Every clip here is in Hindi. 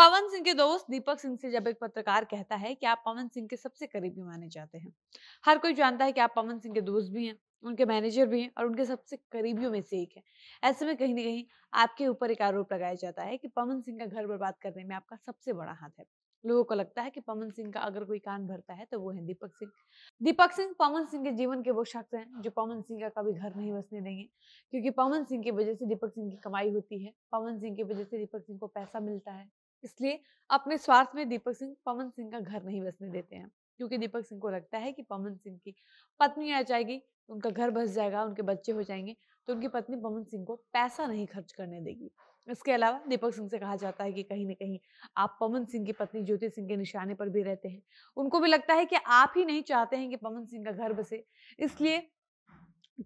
पवन सिंह के दोस्त दीपक सिंह से जब एक पत्रकार कहता है कि आप पवन सिंह के सबसे करीबी माने जाते हैं हर कोई जानता है कि आप पवन सिंह के दोस्त भी हैं उनके मैनेजर भी हैं और उनके सबसे करीबियों में से एक है ऐसे में कहीं ना कहीं आपके ऊपर एक आरोप लगाया जाता है कि पवन सिंह का घर बर्बाद करने में आपका सबसे बड़ा हाथ है लोगों को लगता है कि पवन सिंह का अगर कोई कान भरता है तो वो है दीपक सिंह दीपक सिंह पवन सिंह के जीवन के वो शख्स हैं जो पवन सिंह का कभी घर नहीं बसने देंगे क्योंकि पवन सिंह की वजह से दीपक सिंह की कमाई होती है पवन सिंह की वजह से दीपक सिंह को पैसा मिलता है इसलिए अपने स्वार्थ में दीपक सिंह पवन सिंह का घर नहीं बसने देते हैं क्योंकि दीपक सिंह को लगता है कि पवन सिंह की पत्नी आ जाएगी उनका घर बस जाएगा उनके बच्चे हो जाएंगे तो उनकी पत्नी पवन सिंह को पैसा नहीं खर्च करने देगी इसके अलावा दीपक सिंह से कहा जाता है कि कहीं ना कहीं आप पवन सिंह की पत्नी ज्योति सिंह के निशाने पर भी रहते हैं उनको भी लगता है कि आप ही नहीं चाहते हैं कि पवन सिंह का घर बसे इसलिए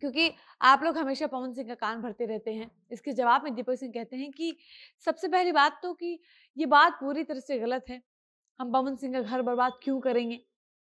क्योंकि आप लोग हमेशा पवन सिंह का कान भरते रहते हैं इसके जवाब में दीपक सिंह कहते हैं कि सबसे पहली बात तो कि ये बात पूरी तरह से गलत है हम पवन सिंह का घर बर्बाद क्यों करेंगे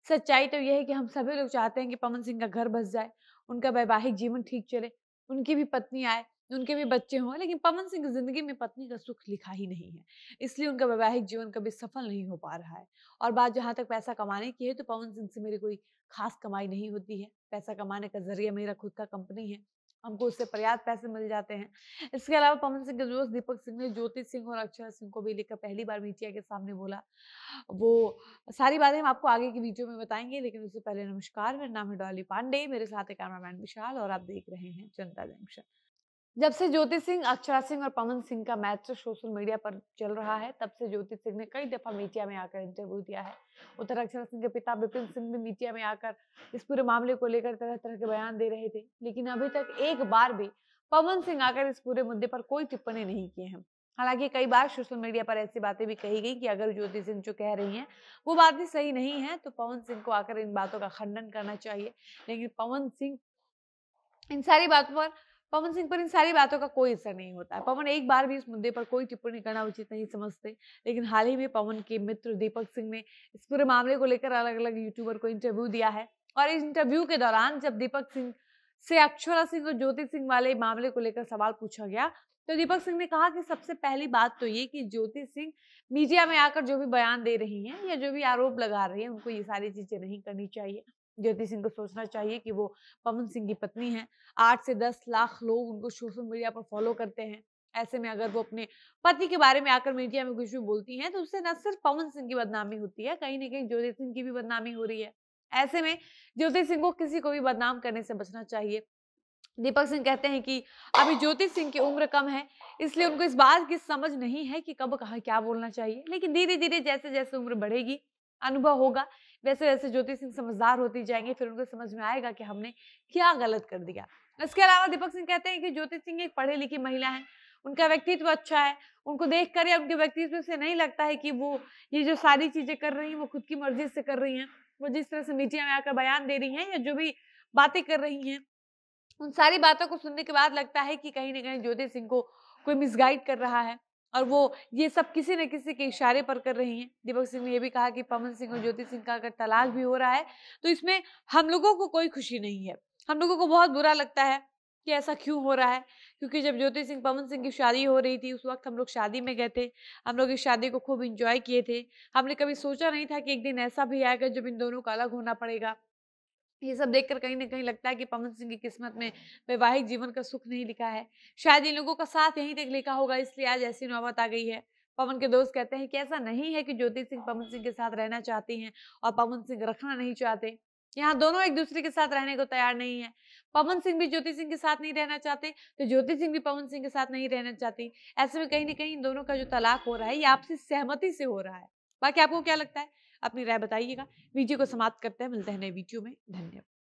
सच्चाई तो यह है कि हम सभी लोग चाहते हैं कि पवन सिंह का घर बस जाए उनका वैवाहिक जीवन ठीक चले उनकी भी पत्नी आए उनके भी बच्चे हों लेकिन पवन सिंह की जिंदगी में पत्नी का सुख लिखा ही नहीं है इसलिए उनका वैवाहिक जीवन कभी सफल नहीं हो पा रहा है और बात जहाँ तक पैसा कमाने की है तो पवन सिंह से मेरी कोई खास कमाई नहीं होती है पैसा कमाने का जरिया मेरा खुद का कंपनी है हमको उससे पर्याप्त पैसे मिल जाते हैं इसके अलावा पवन सिंह के दोस्त दीपक सिंह ने ज्योति सिंह और अक्षय सिंह को भी लेकर पहली बार मीडिया के सामने बोला वो सारी बातें हम आपको आगे की वीडियो में बताएंगे लेकिन उससे पहले नमस्कार मेरा नाम है डॉली पांडे मेरे साथ है कैमरामैन विशाल और आप देख रहे हैं जनता जंक्शन जब से ज्योति सिंह अक्षरा सिंह और पवन सिंह का मैच सोशल मीडिया पर चल रहा है तब से ज्योति सिंह ने कई दफा मीडिया में आकर इंटरव्यू दिया है उधर अक्षरा सिंह के पिता विपिन सिंह भी मीडिया में आकर इस पूरे मामले को लेकर तरह तरह के बयान दे रहे थे लेकिन अभी तक एक बार भी पवन सिंह आकर इस पूरे मुद्दे पर कोई टिप्पणी नहीं किए हैं हालांकि कई बार सोशल मीडिया पर ऐसी बातें भी कही गई कि अगर ज्योति सिंह जो कह रही हैं वो बातें सही नहीं है तो पवन सिंह को आकर इन बातों का खंडन करना चाहिए लेकिन पवन सिंह इन सारी बातों पर पवन सिंह पर इन सारी बातों का कोई असर नहीं होता है पवन एक बार भी इस मुद्दे पर कोई टिप्पणी करना उचित नहीं समझते लेकिन हाल ही में पवन के मित्र दीपक सिंह ने इस पूरे मामले को लेकर अलग अलग यूट्यूबर को इंटरव्यू दिया है और इस इंटरव्यू के दौरान जब दीपक सिंह से अक्षरा सिंह और ज्योति सिंह वाले मामले को लेकर सवाल पूछा गया तो दीपक सिंह ने कहा कि सबसे पहली बात तो ये कि ज्योति सिंह मीडिया में आकर जो भी बयान दे रही हैं या जो भी आरोप लगा रही हैं उनको ये सारी चीजें नहीं करनी चाहिए ज्योति सिंह को सोचना चाहिए कि वो पवन सिंह की पत्नी हैं आठ से दस लाख लोग उनको सोशल मीडिया पर फॉलो करते हैं ऐसे में अगर वो अपने पति के बारे में आकर मीडिया में कुछ भी बोलती हैं तो उससे न सिर्फ पवन सिंह की बदनामी होती है कहीं ना कहीं ज्योति सिंह की भी बदनामी हो रही है ऐसे में ज्योति सिंह को किसी को भी बदनाम करने से बचना चाहिए दीपक सिंह कहते हैं कि अभी ज्योति सिंह की उम्र कम है इसलिए उनको इस बात की समझ नहीं है कि कब कहा क्या बोलना चाहिए लेकिन धीरे धीरे जैसे जैसे उम्र बढ़ेगी अनुभव होगा वैसे वैसे ज्योति सिंह समझदार होती जाएंगे फिर उनको समझ में आएगा कि हमने क्या गलत कर दिया इसके अलावा दीपक सिंह कहते हैं कि ज्योति सिंह एक पढ़ी लिखी महिला है उनका व्यक्तित्व अच्छा है उनको देख कर या उनके व्यक्तित्व से नहीं लगता है कि वो ये जो सारी चीजें कर रही हैं वो खुद की मर्जी से कर रही हैं वो जिस तरह से मीडिया में आकर बयान दे रही हैं या जो भी बातें कर रही हैं उन सारी बातों को सुनने के बाद लगता है कि कहीं ना कहीं ज्योति सिंह को कोई मिसगाइड कर रहा है और वो ये सब किसी न किसी के इशारे पर कर रही हैं दीपक सिंह ने यह भी कहा कि पवन सिंह और ज्योति सिंह का अगर तलाक भी हो रहा है तो इसमें हम लोगों को कोई खुशी नहीं है हम लोगों को बहुत बुरा लगता है कि ऐसा क्यों हो रहा है क्योंकि जब ज्योति सिंह पवन सिंह की शादी हो रही थी उस वक्त हम लोग शादी में गए थे हम लोग इस शादी को खूब इंजॉय किए थे हमने कभी सोचा नहीं था कि एक दिन ऐसा भी आएगा जब इन दोनों का अलग होना पड़ेगा ये सब देखकर कहीं ना कहीं लगता है कि पवन सिंह की किस्मत में वैवाहिक जीवन का सुख नहीं लिखा है शायद इन लोगों का साथ यहीं तक लिखा होगा इसलिए आज ऐसी नौबत आ गई है पवन के दोस्त कहते हैं कि ऐसा नहीं है कि ज्योति सिंह पवन सिंह के साथ रहना चाहती हैं और पवन सिंह रखना नहीं चाहते यहाँ दोनों एक दूसरे के साथ रहने को तैयार नहीं है पवन सिंह भी ज्योति सिंह के साथ नहीं रहना चाहते तो ज्योति सिंह भी पवन सिंह के साथ नहीं रहना चाहती ऐसे में कहीं ना कहीं इन दोनों का जो तलाक हो रहा है ये आपसी सहमति से हो रहा है बाकी आपको क्या लगता है अपनी राय बताइएगा वीडियो को समाप्त करते हैं मिलते हैं नए वीडियो में धन्यवाद